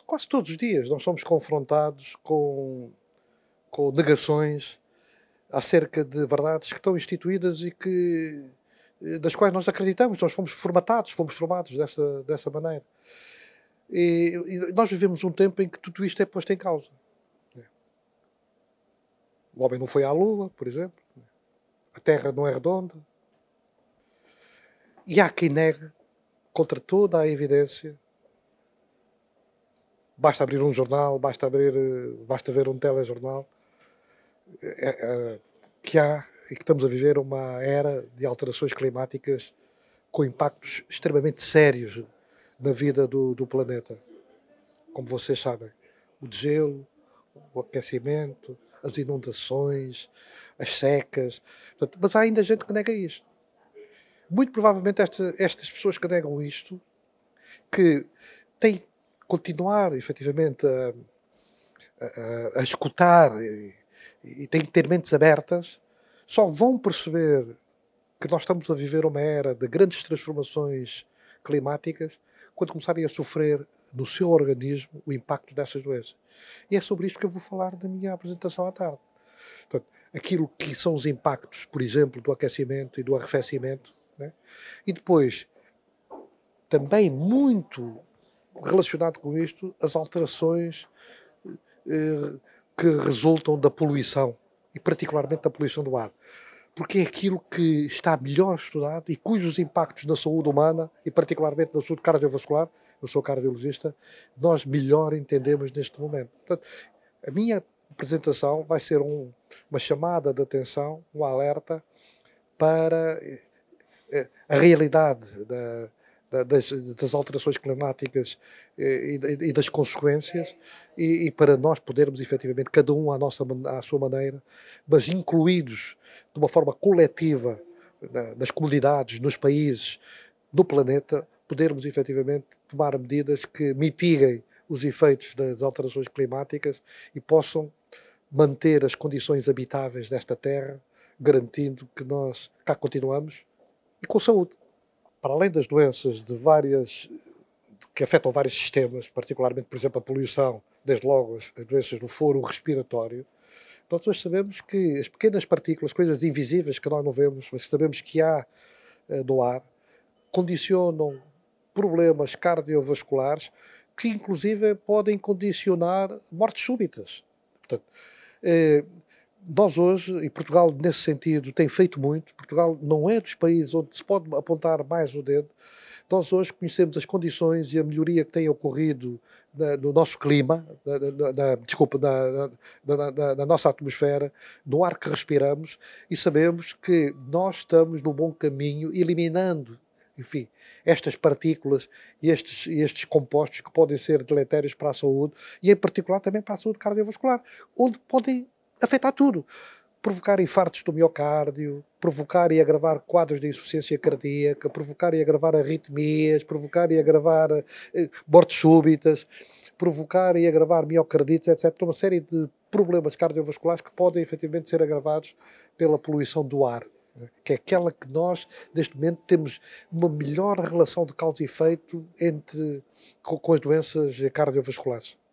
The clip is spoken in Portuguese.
quase todos os dias nós somos confrontados com, com negações acerca de verdades que estão instituídas e que eh, das quais nós acreditamos, nós fomos formatados, fomos formados dessa, dessa maneira. E, e nós vivemos um tempo em que tudo isto é posto em causa. O homem não foi à Lua, por exemplo. A Terra não é redonda. E há quem negue, contra toda a evidência, Basta abrir um jornal, basta, abrir, eh, basta ver um telejornal, é, é, que há e que estamos a viver uma era de alterações climáticas com impactos extremamente sérios na vida do, do planeta. Como vocês sabem, o gelo, o aquecimento, as inundações, as secas. Portanto, mas há ainda gente que nega isto. Muito provavelmente esta, estas pessoas que negam isto, que têm continuar efetivamente a, a, a escutar e, e têm que ter mentes abertas, só vão perceber que nós estamos a viver uma era de grandes transformações climáticas quando começarem a sofrer no seu organismo o impacto dessas doenças. E é sobre isto que eu vou falar na minha apresentação à tarde. Portanto, aquilo que são os impactos, por exemplo, do aquecimento e do arrefecimento, né? e depois também muito relacionado com isto, as alterações eh, que resultam da poluição, e particularmente da poluição do ar. Porque é aquilo que está melhor estudado e cujos impactos na saúde humana, e particularmente na saúde cardiovascular, eu sou cardiologista, nós melhor entendemos neste momento. Portanto, a minha apresentação vai ser um, uma chamada de atenção, um alerta para eh, a realidade da, das, das alterações climáticas eh, e, das consequências, e, e, para nós podermos efetivamente, cada um à, nossa, à sua maneira, mas incluídos de uma forma coletiva nas comunidades, nos países, do planeta, podermos efetivamente tomar medidas que mitiguem os efeitos das alterações climáticas e possam manter as condições habitáveis desta terra, garantindo que nós cá continuamos e com saúde para além das doenças de várias que afetam vários sistemas, particularmente, por exemplo, a poluição, desde logo as, doenças do foro respiratório, então nós hoje sabemos que as pequenas partículas, coisas invisíveis que nós não vemos, mas que sabemos que há eh, no ar, condicionam problemas cardiovasculares que, inclusive, podem condicionar mortes súbitas. Portanto, eh, nós hoje, e Portugal nesse sentido tem feito muito, Portugal não é dos países onde se pode apontar mais o dedo, nós hoje conhecemos as condições e a melhoria que tem ocorrido na, no nosso clima, na, na, na desculpa, na, nossa atmosfera, no ar que respiramos, e sabemos que nós estamos no bom caminho, eliminando, enfim, estas partículas e estes, estes compostos que podem ser deletérios para a saúde, e em particular também para a saúde cardiovascular, onde podem afetar tudo. Provocar infartos do miocárdio, provocar e agravar quadros de insuficiência cardíaca, provocar e agravar arritmias, provocar e agravar eh, mortes súbitas, provocar e agravar miocardites, etc. Então, uma série de problemas cardiovasculares que podem efetivamente ser agravados pela poluição do ar né? que é aquela que nós, neste momento, temos uma melhor relação de causa e efeito entre, com as doenças cardiovasculares.